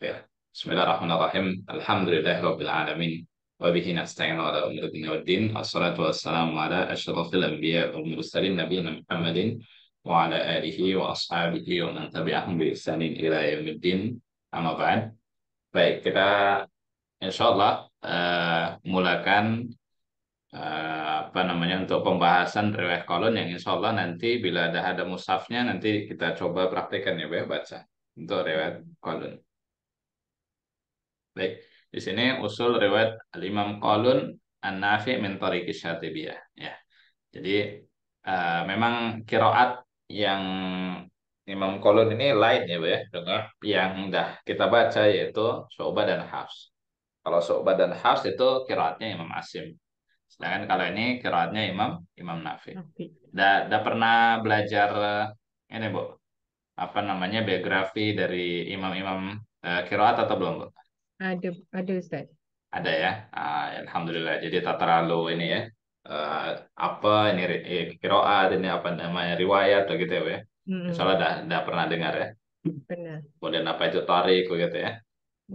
Ya. Bismillahirrahmanirrahim. Wa bihi nasta'inu ala umur din wa din. Assalatu wassalamu ala ashrafil anbiya wal mursalin nabiyina Muhammadin wa ala alihi wa ashabihi wa man tabi'ahum bi ihsanin ila yaumiddin. Amma ba'd. Baik, kita insyaallah uh, mulakan uh, apa namanya untuk pembahasan riwayat kolon yang insyaallah nanti bila ada ada musafnya nanti kita coba praktekkan ya, Be, ya, baca untuk riwayat kolon. Baik, di sini usul riwayat Al-Imam Qalun An-Nafi min tariqi Syatibiyah ya. Jadi uh, memang kiraat yang Imam Qalun ini lain ya, Bu ya, dengar yang dah kita baca yaitu Syu'bah dan Hafs. Kalau Syu'bah dan Hafs itu kiraatnya Imam Asim. Sedangkan kalau ini kiraatnya Imam Imam Nafi. Dah da pernah belajar ini, Bu. Apa namanya biografi dari imam-imam uh, eh, kiraat atau belum, Bu? Ada, ada Ustaz. Ada ya. Ah, Alhamdulillah. Jadi tak terlalu ini ya. Uh, apa ini eh, kiroat ini apa namanya riwayat atau gitu ya, Mm -hmm. Insyaallah dah, dah pernah dengar ya. Benar. Kemudian apa itu tarik gitu ya.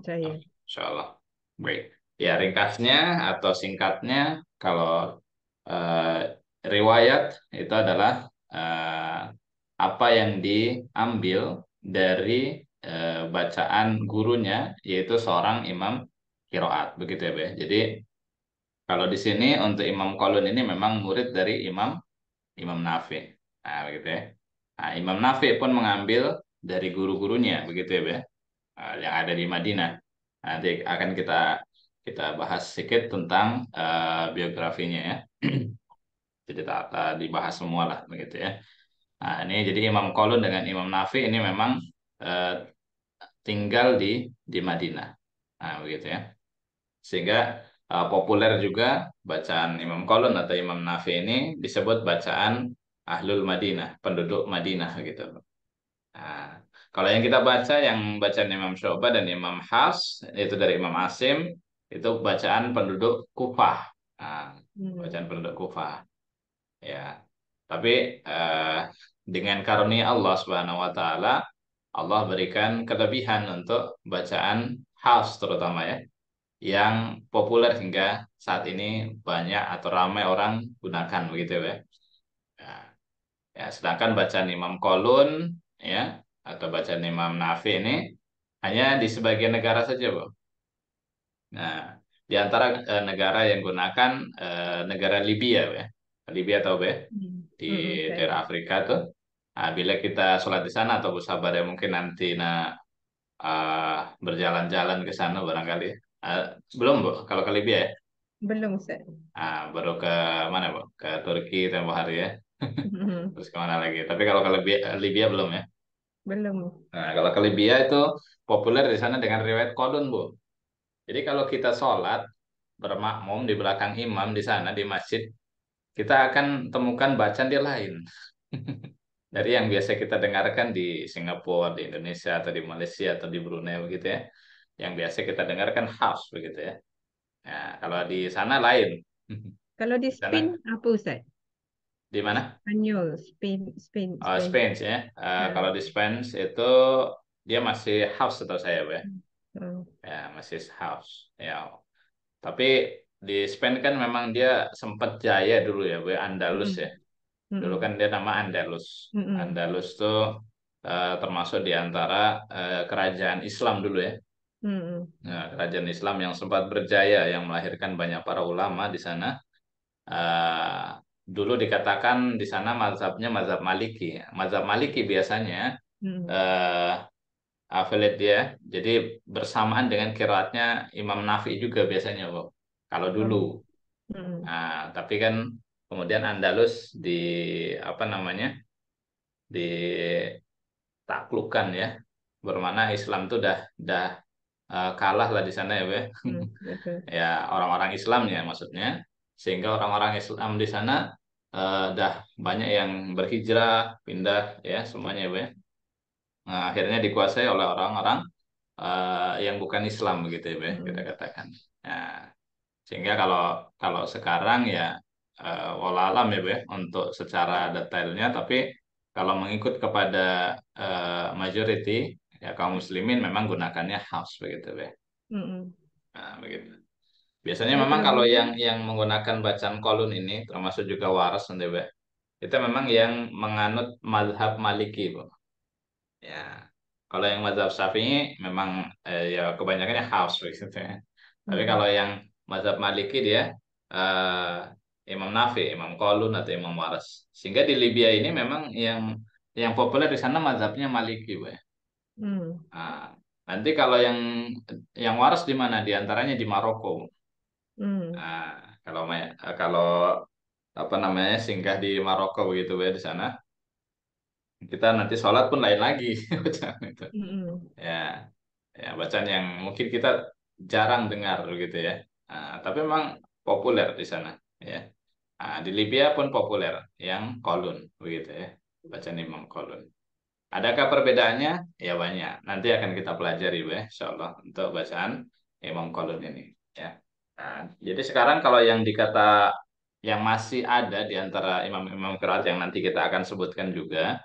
Saya. Ah, Allah. Baik. Ya ringkasnya atau singkatnya kalau uh, riwayat itu adalah uh, apa yang diambil dari e, bacaan gurunya yaitu seorang imam kiroat begitu ya Be. Jadi kalau di sini untuk Imam Kolun ini memang murid dari Imam Imam Nafi. Nah, begitu ya. Nah, Imam Nafi pun mengambil dari guru-gurunya begitu ya Be. Nah, yang ada di Madinah. Nanti akan kita kita bahas sedikit tentang uh, biografinya ya. jadi tak, tak dibahas semua lah begitu ya. Nah, ini jadi Imam Kolun dengan Imam Nafi ini memang Eh, tinggal di di Madinah. Nah, begitu ya. Sehingga uh, populer juga bacaan Imam Kolon atau Imam Nafi ini disebut bacaan Ahlul Madinah, penduduk Madinah gitu. Nah, kalau yang kita baca yang bacaan Imam Syobah dan Imam Has itu dari Imam Asim itu bacaan penduduk Kufah. Nah, hmm. bacaan penduduk Kufah. Ya. Tapi uh, dengan karunia Allah Subhanahu wa taala Allah berikan kelebihan untuk bacaan hafs terutama ya yang populer hingga saat ini banyak atau ramai orang gunakan begitu ya. Nah, ya, sedangkan bacaan Imam Kolun ya atau bacaan Imam Nafi ini hanya di sebagian negara saja, Bu. Nah, di antara e, negara yang gunakan e, negara Libya, ya. Libya tahu, Bu, ya? Hmm. Di hmm, hmm, daerah Afrika tuh. Nah, bila kita sholat di sana atau bersabar ya mungkin nanti nah uh, berjalan-jalan ke sana barangkali. Uh, belum bu, kalau ke Libya ya? Belum saya Nah, baru ke mana bu? Ke Turki tempo hari ya. Mm-hmm. Terus kemana lagi? Tapi kalau ke Libya, Libya belum ya? Belum. Nah, kalau ke Libya itu populer di sana dengan riwayat kodun bu. Jadi kalau kita sholat bermakmum di belakang imam di sana di masjid, kita akan temukan bacaan dia lain. dari yang biasa kita dengarkan di Singapura, di Indonesia, atau di Malaysia, atau di Brunei begitu ya. Yang biasa kita dengarkan house begitu ya. Nah, kalau di sana lain. Kalau di Spain sana. apa Ustaz? Di mana? Spanyol, Spain, Spain. Spain. Oh, Spain ya. Uh, Kalau di Spain itu dia masih house atau saya ya. Oh. Ya, masih house. Ya. Tapi di Spain kan memang dia sempat jaya dulu ya, Bu ya, Andalus hmm. ya. Hmm. Dulu kan dia nama Andalus. Hmm. Andalus itu uh, eh, termasuk di antara uh, kerajaan Islam dulu ya. Hmm. Nah, kerajaan Islam yang sempat berjaya yang melahirkan banyak para ulama di sana. Uh, dulu dikatakan di sana mazhabnya mazhab Maliki. Mazhab Maliki biasanya hmm. uh, affiliate dia. Jadi bersamaan dengan kiraatnya Imam Nafi juga biasanya, Kalau dulu. Hmm. Nah, tapi kan Kemudian Andalus di apa namanya? di taklukan ya. Bermana Islam tuh dah dah e, kalah lah di sana ya, ya. Hmm, Be. ya, orang-orang Islamnya maksudnya. Sehingga orang-orang Islam di sana e, uh, dah banyak yang berhijrah, pindah ya semuanya ya, Be. Ya. Nah, akhirnya dikuasai oleh orang-orang uh, yang bukan Islam begitu ya, Be, ya, hmm. kita katakan. Nah, sehingga kalau kalau sekarang ya uh, eh, wala alam ya Bu ya untuk secara detailnya tapi kalau mengikut kepada uh, majority ya kaum muslimin memang gunakannya house begitu Bu ya. Mm -hmm. Nah, begitu. Biasanya mm -hmm. memang kalau yang yang menggunakan bacaan kolun ini termasuk juga waras nanti Bu. Ya, itu memang yang menganut mazhab Maliki, Bu. Ya. Kalau yang mazhab Syafi'i memang eh, ya kebanyakannya house begitu ya. Tapi kalau yang mazhab Maliki dia eh, Imam Nafi, Imam Kolun atau Imam Waras. Sehingga di Libya ini memang yang yang populer di sana mazhabnya Maliki, ya. Hmm. Nah, nanti kalau yang yang waras di mana? Di antaranya di Maroko. Hmm. Nah, kalau kalau apa namanya singgah di Maroko begitu ya di sana. Kita nanti sholat pun lain lagi Hmm. Ya. Ya, bacaan yang mungkin kita jarang dengar begitu ya. Nah, tapi memang populer di sana ya nah, di Libya pun populer yang kolun begitu ya bacaan Imam kolun adakah perbedaannya ya banyak nanti akan kita pelajari ya Insya untuk bacaan Imam kolun ini ya nah, jadi sekarang kalau yang dikata yang masih ada di antara imam-imam kerat yang nanti kita akan sebutkan juga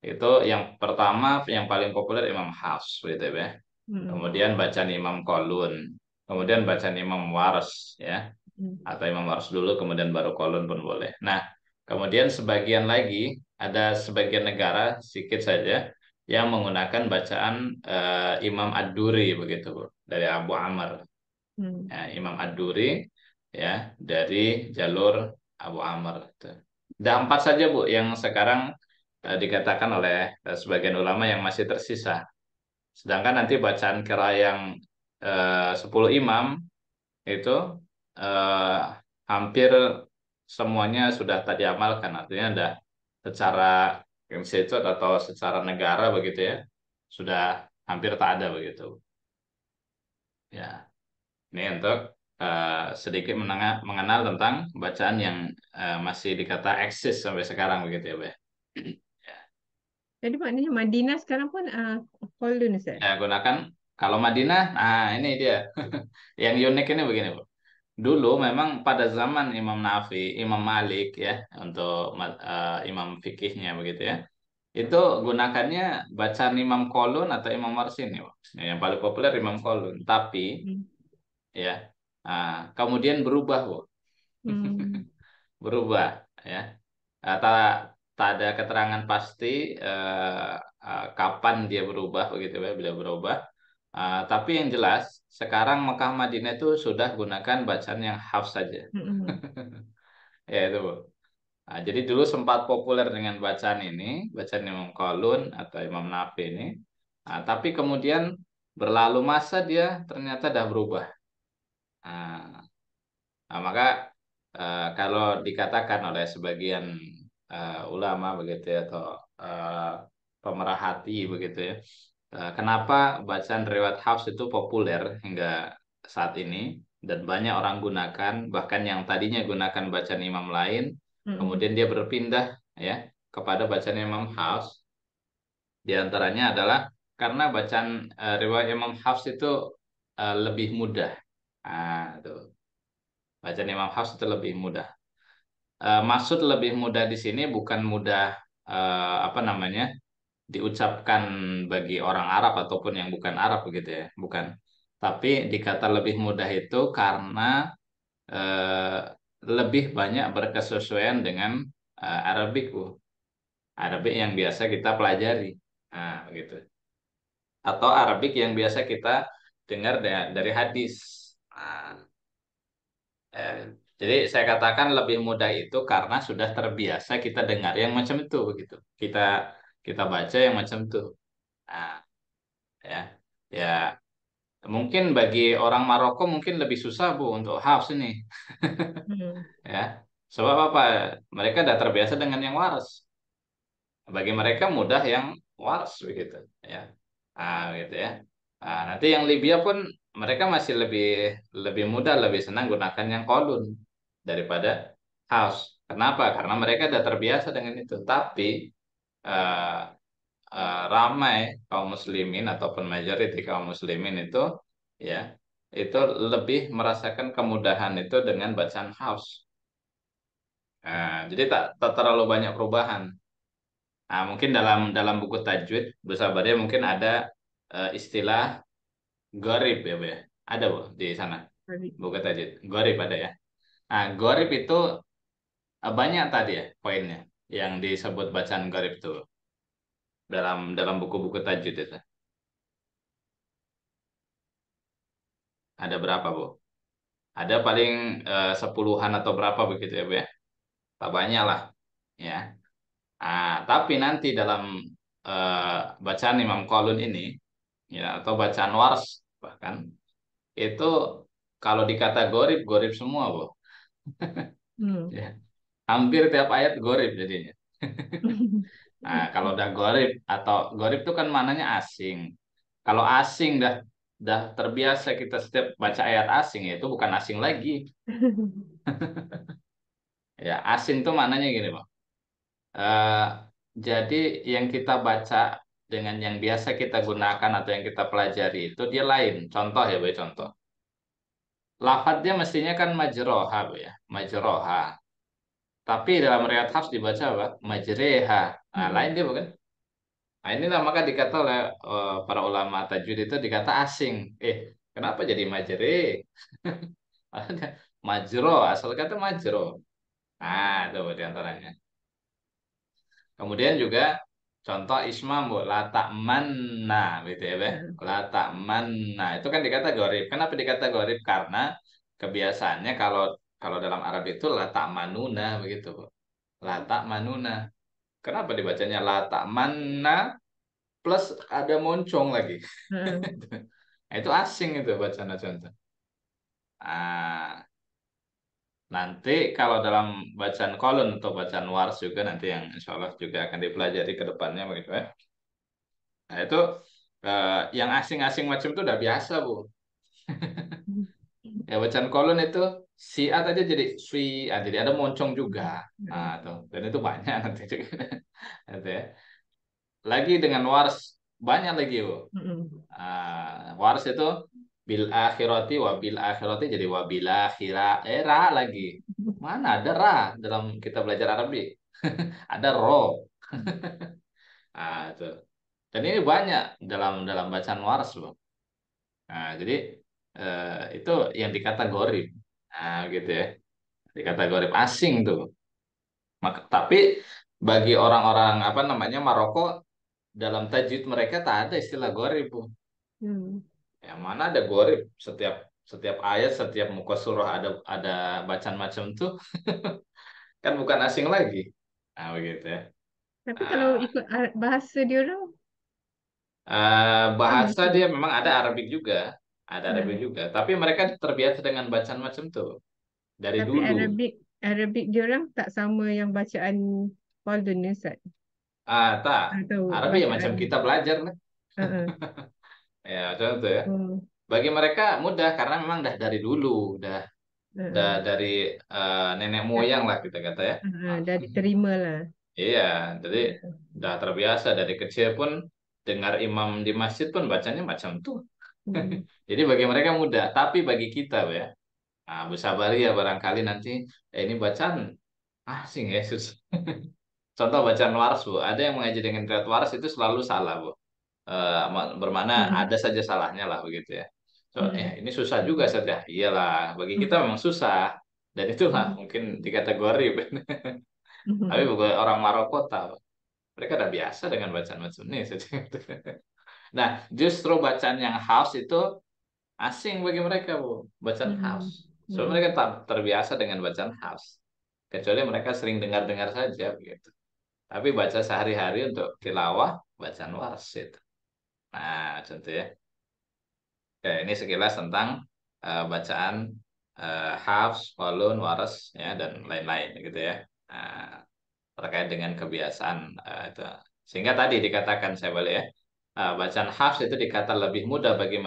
itu yang pertama yang paling populer Imam Hafs begitu ya. ya. Hmm. Kemudian bacaan Imam Kolun, kemudian bacaan Imam Wars. ya. Hmm. atau imam harus dulu kemudian baru kolon pun boleh. Nah, kemudian sebagian lagi ada sebagian negara sedikit saja yang menggunakan bacaan uh, Imam ad begitu dari Abu Amr. Hmm. Ya, Imam ad ya dari jalur Abu Amr Ada empat saja Bu yang sekarang uh, dikatakan oleh uh, sebagian ulama yang masih tersisa. Sedangkan nanti bacaan kera yang sepuluh imam itu eh, hampir semuanya sudah tadi amalkan artinya ada secara institut atau secara negara begitu ya sudah hampir tak ada begitu ya ini untuk uh, sedikit menengah, mengenal tentang bacaan yang uh, masih dikata eksis sampai sekarang begitu ya, ya. Pak jadi maknanya Madinah sekarang pun uh, eh, Koldun ya gunakan kalau Madinah nah ini dia yang unik ini begini Bu dulu memang pada zaman Imam Nafi, Imam Malik ya untuk uh, imam fikihnya begitu ya. Itu gunakannya bacaan Imam Kolun atau Imam Marsin ya. Nah, yang paling populer Imam Kolun, tapi hmm. ya uh, kemudian berubah, Bu. Hmm. berubah ya. Uh, tak tak ada keterangan pasti uh, uh, kapan dia berubah begitu ya, bila berubah. Uh, tapi yang jelas sekarang Mekah Madinah itu sudah gunakan bacaan yang half saja. Mm -hmm. ya itu bu. Nah, jadi dulu sempat populer dengan bacaan ini, bacaan Imam Qalun atau Imam Nafi ini. Nah, tapi kemudian berlalu masa dia ternyata dah berubah. Nah, nah maka uh, kalau dikatakan oleh sebagian uh, ulama begitu ya, atau uh, pemerhati begitu ya, Eh, kenapa bacaan riwayat Hafs itu populer hingga saat ini dan banyak orang gunakan bahkan yang tadinya gunakan bacaan imam lain hmm. kemudian dia berpindah ya kepada bacaan imam Hafs di antaranya adalah karena bacaan uh, eh, riwayat imam Hafs itu uh, lebih mudah ah tuh bacaan imam Hafs itu lebih mudah uh, maksud lebih mudah di sini bukan mudah uh, apa namanya diucapkan bagi orang Arab ataupun yang bukan Arab begitu ya, bukan. Tapi dikata lebih mudah itu karena eh, lebih banyak berkesesuaian dengan Arabik, uh, Arabik yang biasa kita pelajari, nah begitu. Atau Arabik yang biasa kita dengar dari, dari hadis. Nah, eh, jadi saya katakan lebih mudah itu karena sudah terbiasa kita dengar yang macam itu begitu. Kita kita baca yang macam itu. Nah, ya, ya mungkin bagi orang Maroko mungkin lebih susah bu untuk hafs ini, hmm. ya. Sebab apa? Mereka sudah terbiasa dengan yang waras. Bagi mereka mudah yang waras begitu, ya. Ah, gitu ya. Nah, nanti yang Libya pun mereka masih lebih lebih mudah, lebih senang gunakan yang kolun daripada house. Kenapa? Karena mereka sudah terbiasa dengan itu. Tapi uh, uh, ramai kaum muslimin ataupun majority kaum muslimin itu ya itu lebih merasakan kemudahan itu dengan bacaan haus. Nah, jadi tak, tak terlalu banyak perubahan. Nah, mungkin dalam dalam buku tajwid bahasa mungkin ada uh, istilah gorib ya, Bu ya. Ada Bu di sana. Buku tajwid. Gorib ada ya. Nah, gorib itu banyak tadi ya poinnya yang disebut bacaan gharib itu dalam dalam buku-buku tajwid itu. Ada berapa, Bu? Ada paling uh, sepuluhan atau berapa begitu ya, Bu ya? Tak banyak lah, ya. Nah, tapi nanti dalam uh, bacaan Imam Qalun ini, ya atau bacaan Wars bahkan, itu kalau dikata gorib, gorib semua, Bu. hmm. ya hampir tiap ayat gorib jadinya. nah, kalau udah gorib atau gorib itu kan mananya asing. Kalau asing dah dah terbiasa kita setiap baca ayat asing ya itu bukan asing lagi. ya asing tuh mananya gini Pak. Uh, eh, jadi yang kita baca dengan yang biasa kita gunakan atau yang kita pelajari itu dia lain. Contoh ya, Bu, contoh. Lafadznya mestinya kan majroha, Bu ya, majroha. Tapi dalam riwayat Hafs dibaca apa? Majreha. Nah, hmm. lain dia bukan? Nah, inilah maka dikata oleh uh, para ulama tajwid itu dikata asing. Eh, kenapa jadi majre? majro, asal kata majro. Nah, itu diantaranya. Kemudian juga contoh isma bu latak manna gitu ya beh hmm. latak manna itu kan dikata gorip. kenapa dikata gorip? karena kebiasaannya kalau kalau dalam Arab itu lata manuna begitu. Lata manuna. Kenapa dibacanya lata mana plus ada moncong lagi. Hmm. itu asing itu bacaan contoh. Ah, nanti kalau dalam bacaan kolon atau bacaan wars juga nanti yang insya Allah juga akan dipelajari ke depannya begitu ya. Nah itu eh, yang asing-asing macam itu udah biasa bu. Ya bacaan kolon itu siat aja jadi sui, ah, jadi ada moncong juga. Nah, tuh. Dan itu banyak nanti juga. gitu ya. Lagi dengan wars banyak lagi bu, Ah, wars itu bil akhirati wa bil akhirati jadi wa bil akhira eh lagi mana ada ra dalam kita belajar Arabi ada ro nah, tuh. dan ini banyak dalam dalam bacaan wars loh nah jadi Eh, itu yang dikategori nah gitu ya dikategori asing tuh Maka, tapi bagi orang-orang apa namanya Maroko dalam tajwid mereka tak ada istilah gorib bu hmm. ya mana ada gorib setiap setiap ayat setiap muka surah ada ada bacaan macam tuh kan bukan asing lagi nah begitu ya tapi ah. kalau uh, ikut bahasa dia dong uh, bahasa dia memang ada Arabik juga ada iya. Arabic hmm. juga. Tapi mereka terbiasa dengan bacaan macam tuh dari Tapi dulu. Arabik Arabik diorang tak sama yang bacaan Paul ya Ah tak. Atau ah, Arabic yang macam kita belajar lah. Uh-uh. ya macam tu ya. Uh. Bagi mereka mudah karena memang dah dari dulu, dah uh-uh. dari uh, nenek moyang lah kita kata ya. Uh-uh, dah diterima lah. Iya, jadi iya. dah terbiasa dari kecil pun dengar imam di masjid pun bacanya macam tuh. Hmm. Jadi bagi mereka mudah, tapi bagi kita ya, nah, bersabar ya barangkali nanti eh, ini bacaan asing ya susah. Contoh bacaan waras bu, ada yang mengaji dengan riwayat waras itu selalu salah bu. E, eh, bermana hmm. ada saja salahnya lah begitu ya. So, hmm. ya, ini susah juga ya. Iyalah, bagi hmm. kita memang susah dan itulah hmm. mungkin dikategori. Tapi bagi orang Maroko tahu, mereka udah biasa dengan bacaan macam ini Nah, justru bacaan yang house itu asing bagi mereka, Bu. Bacaan hmm. house. Iya. So, hmm. mereka terbiasa dengan bacaan house. Kecuali mereka sering dengar-dengar saja begitu. Tapi baca sehari-hari untuk tilawah bacaan wasit. Nah, contoh ya. Oke, ini sekilas tentang uh, bacaan uh, eh, hafs, walun, waras ya dan lain-lain gitu ya. Nah, terkait dengan kebiasaan uh, itu. Sehingga tadi dikatakan saya boleh ya uh, bacaan Hafs itu dikata lebih mudah bagi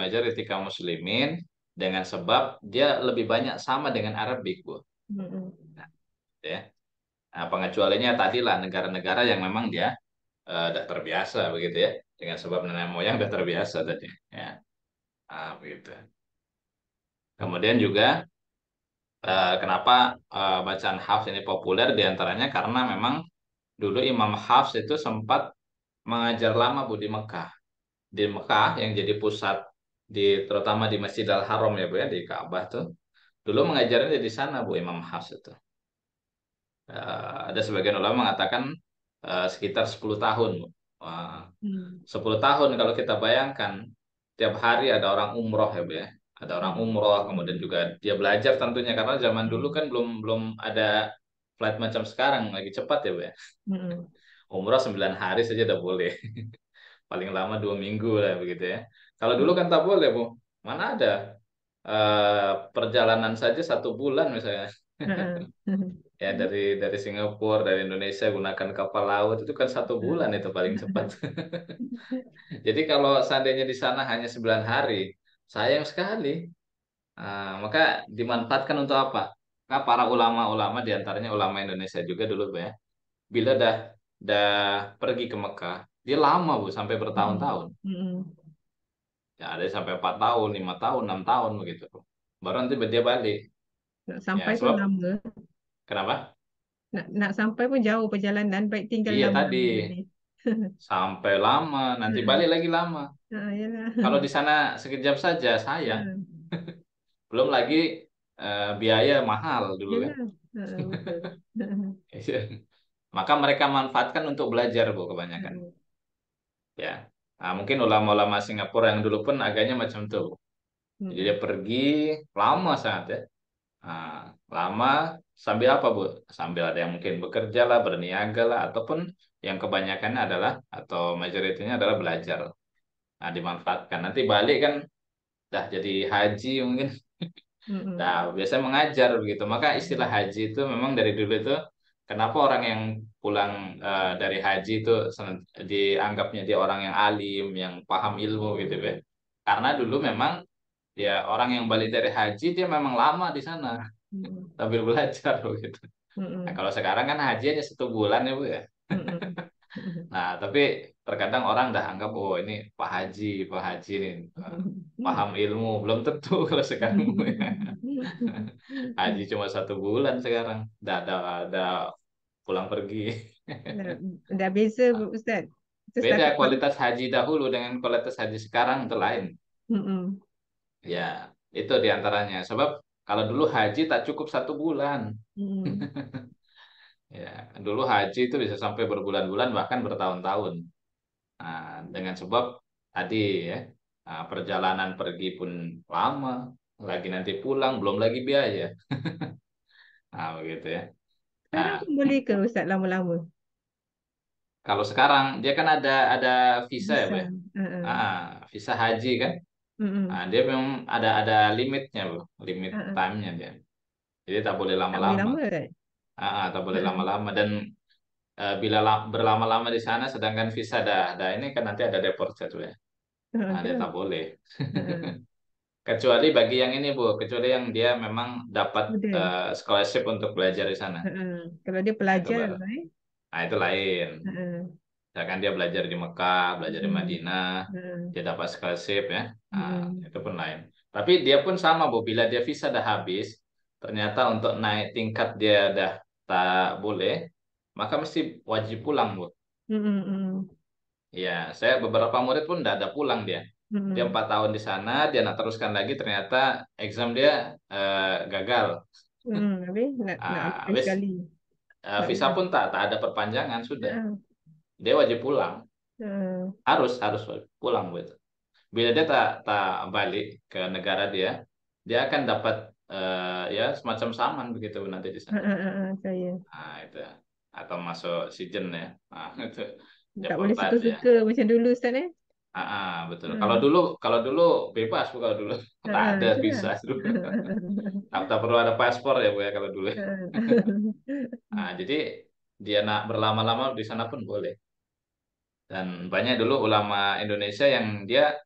kaum muslimin dengan sebab dia lebih banyak sama dengan Arabik, Bu. Nah, gitu ya. Nah, pengecualiannya lah negara-negara yang memang dia uh, terbiasa begitu ya, dengan sebab nenek moyang sudah terbiasa tadi, ya. Nah, begitu. Kemudian juga uh, kenapa uh, bacaan Hafs ini populer diantaranya karena memang dulu Imam Hafs itu sempat mengajar lama Bu di Mekah di Mekah yang jadi pusat di terutama di Masjid Al Haram ya Bu ya di Ka'bah tuh. Dulu mengajarnya di sana Bu Imam Hafs itu. Uh, ada sebagian ulama mengatakan uh, sekitar 10 tahun. Bu. Hmm. Uh, 10 tahun kalau kita bayangkan tiap hari ada orang umroh ya Bu ya. Ada orang umroh kemudian juga dia belajar tentunya karena zaman dulu kan belum belum ada flight macam sekarang lagi cepat ya Bu ya. Hmm. Umroh 9 hari saja udah boleh. paling lama dua minggu lah begitu ya. Kalau dulu kan tak boleh bu, mana ada uh, perjalanan saja satu bulan misalnya. ya dari dari Singapura dari Indonesia gunakan kapal laut itu kan satu bulan itu paling cepat. Jadi kalau seandainya di sana hanya sembilan hari, sayang sekali. Uh, maka dimanfaatkan untuk apa? Nah, para ulama-ulama diantaranya ulama Indonesia juga dulu ya, bila dah dah pergi ke Mekah, dia lama bu, sampai bertahun-tahun. Hmm. hmm, hmm. Ya ada sampai empat tahun, lima tahun, enam tahun begitu. Baru nanti dia balik. Nak ya, sampai ya, sebab... lama. Kenapa? Nak, nak sampai pun jauh perjalanan, baik tinggal iya, lama. Iya tadi. sampai lama, nanti hmm. balik lagi lama. Ah, Kalau di sana sekejap saja saya. Belum lagi uh, biaya mahal dulu kan. yalah. kan. Maka mereka manfaatkan untuk belajar, Bu, kebanyakan ya nah, mungkin ulama-ulama Singapura yang dulu pun agaknya macam itu jadi hmm. dia pergi lama sangat ya nah, lama sambil apa bu sambil ada yang mungkin bekerja lah berniaga lah ataupun yang kebanyakannya adalah atau majoritinya adalah belajar nah, dimanfaatkan nanti balik kan dah jadi haji mungkin mm -hmm. nah biasanya mengajar begitu maka istilah hmm. haji itu memang dari dulu itu kenapa orang yang pulang uh, dari haji itu dianggapnya dia orang yang alim, yang paham ilmu gitu ya. Karena dulu memang ya orang yang balik dari haji dia memang lama di sana hmm. belajar begitu. Nah, hmm. Nah, kalau sekarang kan haji hanya satu bulan ya bu ya. Hmm. hmm. nah tapi terkadang orang udah anggap oh ini Pak Haji, Pak Haji ini eh, paham ilmu, belum tentu kalau sekarang. Haji cuma satu bulan sekarang, udah ada ada pulang pergi. Udah bisa Bu Ustaz. Beda kualitas haji dahulu dengan kualitas haji sekarang itu lain. Mm -mm. Ya, itu diantaranya. Sebab kalau dulu haji tak cukup satu bulan. Mm. ya, dulu haji itu bisa sampai berbulan-bulan bahkan bertahun-tahun. Nah, dengan sebab tadi ya nah, perjalanan pergi pun lama, lagi nanti pulang belum lagi biaya. nah begitu ya. Nah, kembali boleh ke Ustaz lama-lama? Kalau sekarang dia kan ada ada visa, ya, ya? visa. ya, Uh-uh. Ah, visa haji kan. Uh-uh. Nah, dia memang ada ada limitnya, Bu. Limit uh-uh. time-nya dia. Jadi tak boleh lama-lama. Tak boleh lama, ah, ah, tak boleh lama-lama dan Eh, bila berlama-lama di sana sedangkan visa dah ada ini kan nanti ada deport jatuh ya nah, dia tak boleh kecuali bagi yang ini bu kecuali yang dia memang dapat uh, scholarship untuk belajar di sana kalau dia pelajar nah itu lain misalkan dia belajar di Mekah belajar di hmm. Madinah dia dapat scholarship ya nah, hmm. itu pun lain tapi dia pun sama bu bila dia visa dah habis ternyata untuk naik tingkat dia dah tak boleh maka mesti wajib pulang bu. Hmm, hmm, hmm. Iya, mm -hmm. Ya, saya beberapa murid pun tidak ada pulang dia. Mm -hmm. Dia empat tahun di sana, dia nak teruskan lagi, ternyata exam dia uh, gagal. Mm, habis, uh, visa pun tak, tak ada perpanjangan sudah. Mm. Dia wajib pulang. Mm. Harus harus pulang bu Bila dia tak tak balik ke negara dia, dia akan dapat uh, ya semacam saman begitu nanti di sana. Uh, uh, uh, Nah, itu atau masuk season ya. Nah, itu. Tidak boleh suka-suka ya. macam dulu Ustaz eh. Ah, ah betul. Hmm. Kalau dulu kalau dulu bebas bu kalau dulu tak ada ada bisa dulu. tak, perlu ada paspor ya bu ya kalau dulu. ah jadi dia nak berlama-lama di sana pun boleh. Dan banyak dulu ulama Indonesia yang dia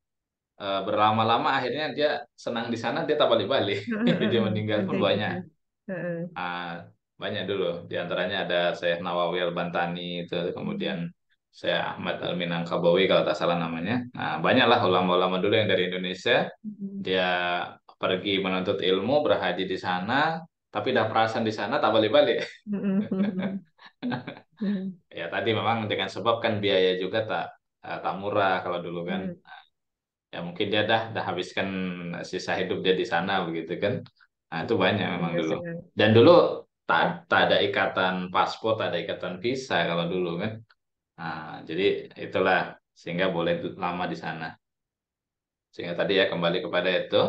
uh, berlama-lama akhirnya dia senang di sana dia tak balik-balik. dia meninggal pun banyak. Ah, banyak dulu. Di antaranya ada saya Nawawi Al-Bantani itu, kemudian saya Ahmad Al Minangkabawi kalau tak salah namanya. Nah, banyaklah ulama-ulama dulu yang dari Indonesia mm-hmm. dia pergi menuntut ilmu, berhaji di sana, tapi dah perasan di sana tak balik-balik. Mm-hmm. Mm-hmm. ya tadi memang dengan sebab kan biaya juga tak eh, tak murah kalau dulu kan. Nah, ya mungkin dia dah dah habiskan sisa hidup dia di sana begitu kan. Nah, itu banyak memang iya, dulu. Dan dulu tak, tak ada ikatan paspor, tak ada ikatan visa kalau dulu kan. Nah, jadi itulah sehingga boleh lama di sana. Sehingga tadi ya kembali kepada itu.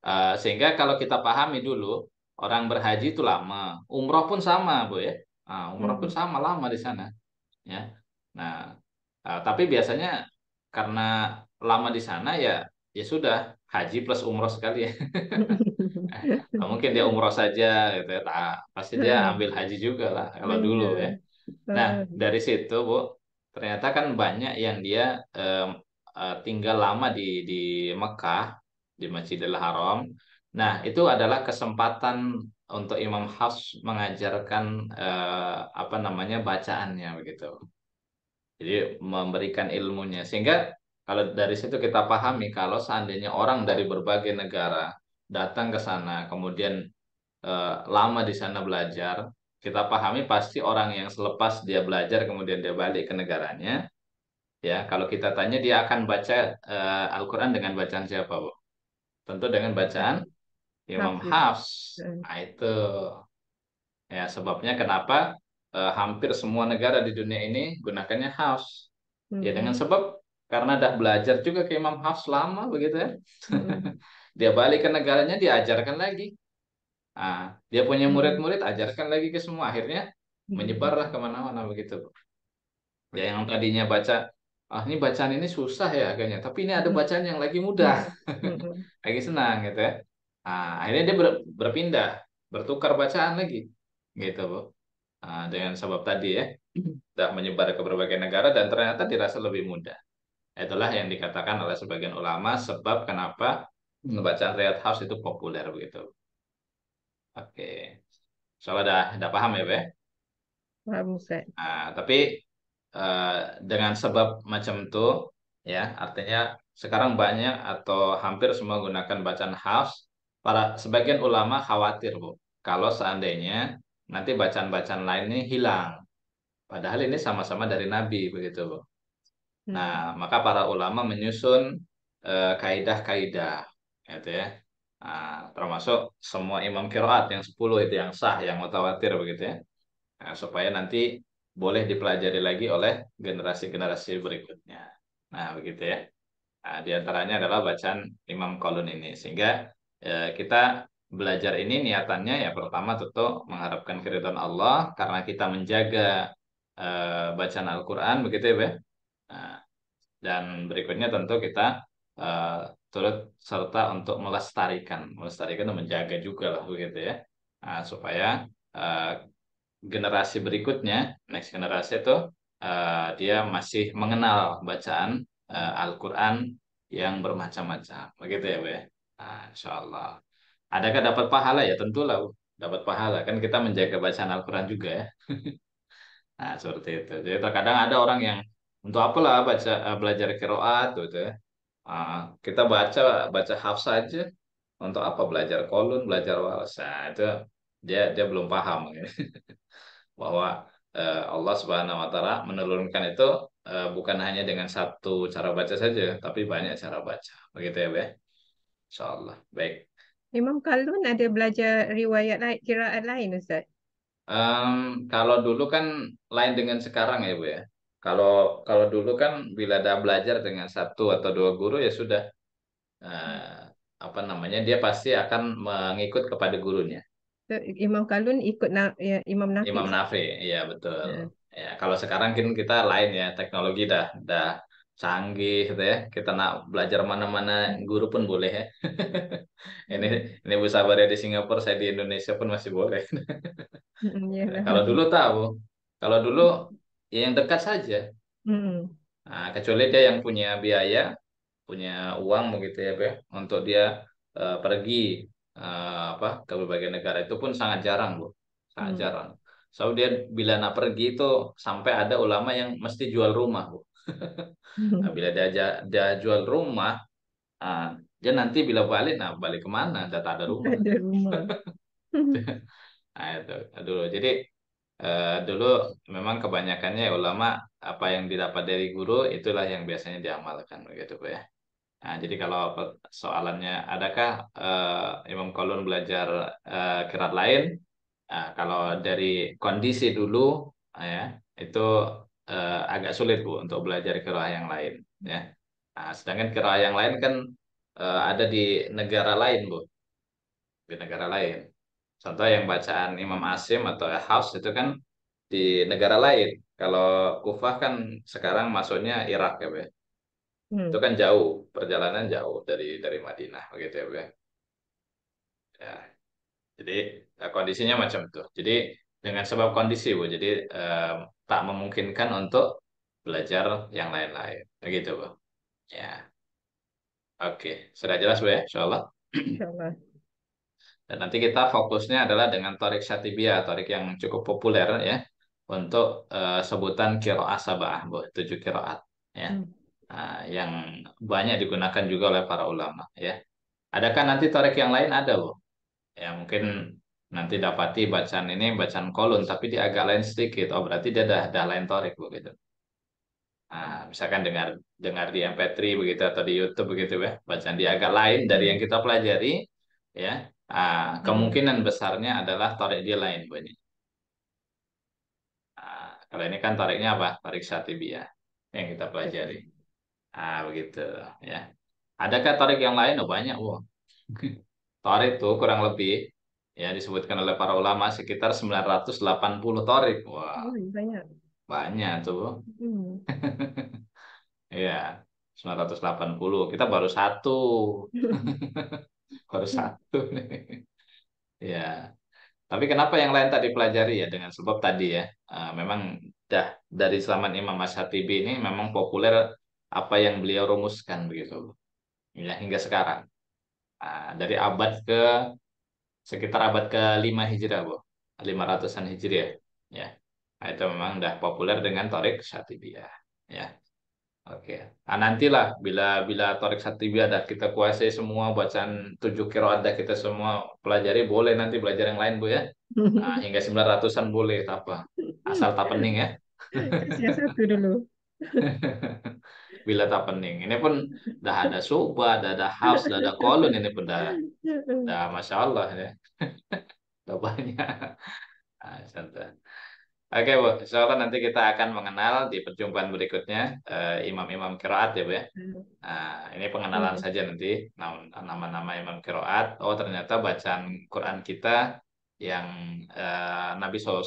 Uh, sehingga kalau kita pahami dulu orang berhaji itu lama, umroh pun sama bu ya. Nah, umroh pun hmm. sama lama di sana. Ya. Nah, uh, tapi biasanya karena lama di sana ya ya sudah haji plus umroh sekali ya. nah, mungkin dia umroh saja gitu ya. Nah, pasti dia hmm. ambil haji juga lah kalau dulu ya. Nah, dari situ Bu, ternyata kan banyak yang dia eh, tinggal lama di di Mekah, di Masjidil Haram. Nah, itu adalah kesempatan untuk Imam Hafs mengajarkan eh, apa namanya bacaannya begitu. Jadi memberikan ilmunya sehingga kalau dari situ kita pahami kalau seandainya orang dari berbagai negara datang ke sana, kemudian eh, lama di sana belajar, kita pahami pasti orang yang selepas dia belajar kemudian dia balik ke negaranya, ya kalau kita tanya dia akan baca eh, Al-Quran dengan bacaan siapa, Bu? Tentu dengan bacaan Imam Hafs. Nah, itu ya sebabnya kenapa eh, hampir semua negara di dunia ini gunakannya Hafs. Ya dengan sebab karena dah belajar juga ke Imam Hafs lama begitu ya. Hmm. dia balik ke negaranya diajarkan lagi. Nah, dia punya hmm. murid-murid ajarkan lagi ke semua akhirnya hmm. menyebarlah kemana-mana begitu. Ya yang tadinya baca ah ini bacaan ini susah ya agaknya tapi ini ada bacaan yang lagi mudah lagi senang gitu ya nah, akhirnya dia ber, berpindah bertukar bacaan lagi gitu bu nah, dengan sebab tadi ya tidak menyebar ke berbagai negara dan ternyata dirasa lebih mudah Itulah yang dikatakan oleh sebagian ulama sebab kenapa bacaan Riyad House itu populer begitu. Oke. Soalnya dah, dah paham ya, Be? Nah, tapi uh, dengan sebab macam itu, ya artinya sekarang banyak atau hampir semua gunakan bacaan house. Para sebagian ulama khawatir, Bu, kalau seandainya nanti bacaan-bacaan lainnya hilang. Padahal ini sama-sama dari Nabi, begitu, Bu. Nah, hmm. maka para ulama menyusun kaidah eh, kaidah uh, gitu ya. Nah, termasuk semua imam kiroat yang 10 itu yang sah, yang mutawatir begitu ya. Nah, supaya nanti boleh dipelajari lagi oleh generasi-generasi berikutnya. Nah, begitu ya. Nah, di antaranya adalah bacaan Imam Kolun ini. Sehingga eh, kita belajar ini niatannya ya pertama tentu mengharapkan keridhaan Allah karena kita menjaga eh, bacaan Al-Qur'an begitu ya, Nah, dan berikutnya tentu kita uh, turut serta untuk melestarikan, melestarikan dan menjaga juga lah begitu ya, nah, supaya uh, generasi berikutnya, next generasi itu uh, dia masih mengenal bacaan uh, Al-Quran yang bermacam-macam, begitu ya bu ya. Nah, insya Allah. Adakah dapat pahala ya tentulah bu. dapat pahala kan kita menjaga bacaan Al-Quran juga ya. nah seperti itu. Jadi terkadang ada orang yang untuk apalah baca eh, belajar kiroat tuh gitu ya. Ah, kita baca baca half saja untuk apa belajar kolun belajar wawas nah, itu dia dia belum paham bahwa eh, Allah Subhanahu Wa Taala menurunkan itu eh, bukan hanya dengan satu cara baca saja tapi banyak cara baca begitu ya Be? Insya Allah baik Imam Kalun ada belajar riwayat lain kiraat lain Ustaz um, kalau dulu kan lain dengan sekarang ya Bu ya kalau kalau dulu kan bila ada belajar dengan satu atau dua guru ya sudah eh, apa namanya dia pasti akan mengikut kepada gurunya. Imam Kalun ikut na ya, Imam Nafi. Imam Nafi, iya betul. Ya. ya kalau sekarang kan kita lain ya teknologi dah dah canggih gitu ya. Kita nak belajar mana-mana guru pun boleh ya. ini ini Bu Sabar ya di Singapura, saya di Indonesia pun masih boleh. ya, kalau dulu tahu, kalau dulu ya yang dekat saja. Hmm. Nah, kecuali dia yang punya biaya, punya uang begitu ya, Be, untuk dia uh, pergi uh, apa ke berbagai negara itu pun sangat jarang, Bu. Sangat hmm. jarang. So dia bila nak pergi itu sampai ada ulama yang mesti jual rumah, Bu. nah, bila dia, dia jual rumah, uh, dia nanti bila balik, nah balik kemana? Tidak ada rumah. Tidak ada rumah. nah, itu Aduh, Jadi Uh, dulu memang kebanyakannya ya ulama apa yang didapat dari guru itulah yang biasanya diamalkan begitu ya. Nah, jadi kalau soalannya adakah uh, Imam Kolon belajar uh, kirat lain? Uh, kalau dari kondisi dulu ah, ya itu uh, agak sulit bu untuk belajar kiroah yang lain ya. Nah, sedangkan kiroah yang lain kan uh, ada di negara lain bu, di negara lain. Contoh yang bacaan Imam Asim atau Haus itu kan di negara lain. Kalau Kufah kan sekarang masuknya Irak ya, Be. Hmm. Itu kan jauh, perjalanan jauh dari dari Madinah begitu ya, Be. Ya. Jadi eh, kondisinya macam itu. Jadi dengan sebab kondisi, Bu. Jadi eh, tak memungkinkan untuk belajar yang lain-lain. Begitu, Bu. Ya. Oke, sudah jelas, Bu ya, insyaallah. Insyaallah. Dan nanti kita fokusnya adalah dengan torik syatibia, torik yang cukup populer ya untuk uh, sebutan kiroah sabah, tujuh kiroat ya. Hmm. Uh, yang banyak digunakan juga oleh para ulama ya. Adakah nanti torik yang lain ada, Bu? Ya mungkin nanti dapati bacaan ini bacaan kolun tapi dia agak lain sedikit. Oh berarti dia dah dah lain torik begitu. Nah, misalkan dengar dengar di MP3 begitu atau di YouTube begitu ya, bacaan dia agak lain dari yang kita pelajari ya. Ah, hmm. kemungkinan besarnya adalah tarik dia lain bu ini. ah, kalau ini kan tariknya apa? Tarik satibia ya, yang kita pelajari. Iya. Ah begitu ya. Adakah tarik yang lain? Oh banyak. Wow. tarik itu kurang lebih ya disebutkan oleh para ulama sekitar 980 tarik. Wah. Wow. Oh, iya, banyak. Banyak tuh. Hmm. Iya, mm. 980. Kita baru satu. baru hmm. satu nih. ya. Tapi kenapa yang lain tadi pelajari ya dengan sebab tadi ya. Uh, memang dah dari Selamat Imam Mashatibi ini memang populer apa yang beliau rumuskan begitu. Ya, hingga sekarang. Uh, dari abad ke sekitar abad ke lima Hijriah, Bu. lima ratusan Hijriah, ya. Nah, itu memang dah populer dengan Torik Syatibiyah, ya. Oke. Nah, nantilah bila bila torik satibi ada kita kuasai semua bacaan tujuh kiro ada kita semua pelajari boleh nanti belajar yang lain bu ya. Nah, hingga sembilan ratusan boleh apa asal tak pening ya. satu dulu. bila tak pening. Ini pun dah ada suba, dah ada house, dah ada kolon ini pun dah. Dah masya Allah ya. dah banyak. Nah, Oke Bu, insya Allah nanti kita akan mengenal di perjumpaan berikutnya imam eh, imam-imam kiroat ya Bu ya. Hmm. Nah, ini pengenalan hmm. saja nanti nama-nama imam kiroat. Oh ternyata bacaan Quran kita yang uh, Nabi SAW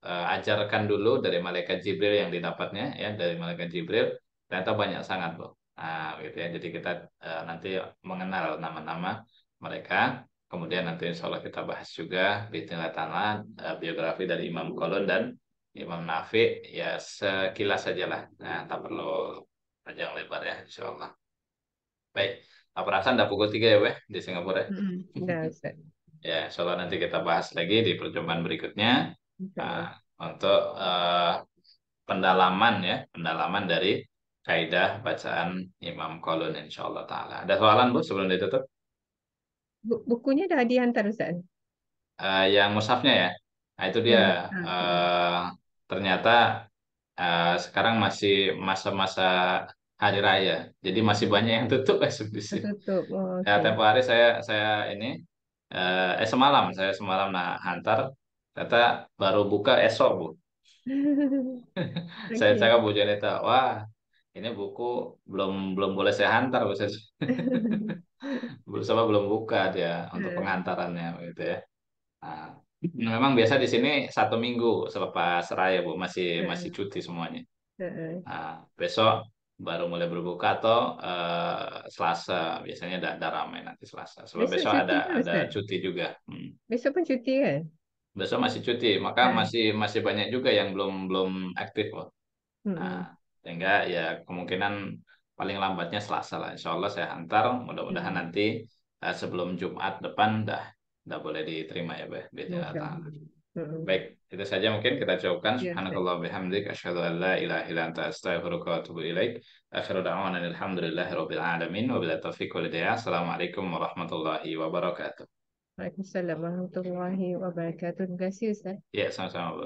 uh, ajarkan dulu dari malaikat Jibril yang didapatnya ya dari malaikat Jibril ternyata banyak sangat Bu. Nah, gitu ya. Jadi kita uh, nanti mengenal nama-nama mereka. Kemudian nanti insya Allah kita bahas juga Bismillah Ta'ala eh, biografi dari Imam Kolon dan Imam Nafi ya sekilas sajalah. Nah, tak perlu panjang lebar ya insya Allah. Baik, apa perasaan udah pukul tiga ya weh di Singapura ya? ya, insya Allah nanti kita bahas lagi di perjumpaan berikutnya. Nah, untuk uh, pendalaman ya, pendalaman dari kaidah bacaan Imam Kolon insya Allah ta'ala. Ada soalan Bu sebelum ditutup? bukunya udah diantar Ustaz. Uh, yang musafnya ya. Nah, itu dia. Hmm. Uh, ternyata uh, sekarang masih masa-masa hari raya. Jadi masih banyak yang tutup eksibisi. Tutup. Oh, okay. Ya, tempo hari saya saya ini uh, eh semalam saya semalam nah hantar ternyata baru buka esok, Bu. saya cakap Bu Janeta, wah, ini buku belum belum boleh saya hantar, Bu. bersama belum buka dia ya untuk hmm. pengantarannya gitu ya. Nah, nah, memang biasa di sini satu minggu selepas raya bu masih hmm. masih cuti semuanya. Hmm. Nah, besok baru mulai berbuka atau uh, Selasa biasanya ada, ada ramai nanti Selasa. Sebab besok, besok ada besok. Kan, ada cuti juga. Hmm. Besok pun cuti kan? Besok masih cuti, maka hmm. masih masih banyak juga yang belum belum aktif loh. Nah, hmm. Nah, sehingga ya kemungkinan paling lambatnya Selasa lah. Insya Allah saya hantar. Mudah-mudahan hmm. nanti uh, sebelum Jumat depan dah dah boleh diterima ya, ya Beh. Bismillah hmm. Baik, itu saja mungkin kita cukupkan. Ya, Subhanakallah bihamdik asyhadu an la ilaha illa astaghfiruka wa atubu ilaik. Akhiru da'wana alhamdulillahi rabbil alamin wa bila taufiq wal hidayah. Assalamualaikum warahmatullahi wabarakatuh. Waalaikumsalam warahmatullahi wabarakatuh. Terima kasih Ustaz. Ya, sama-sama.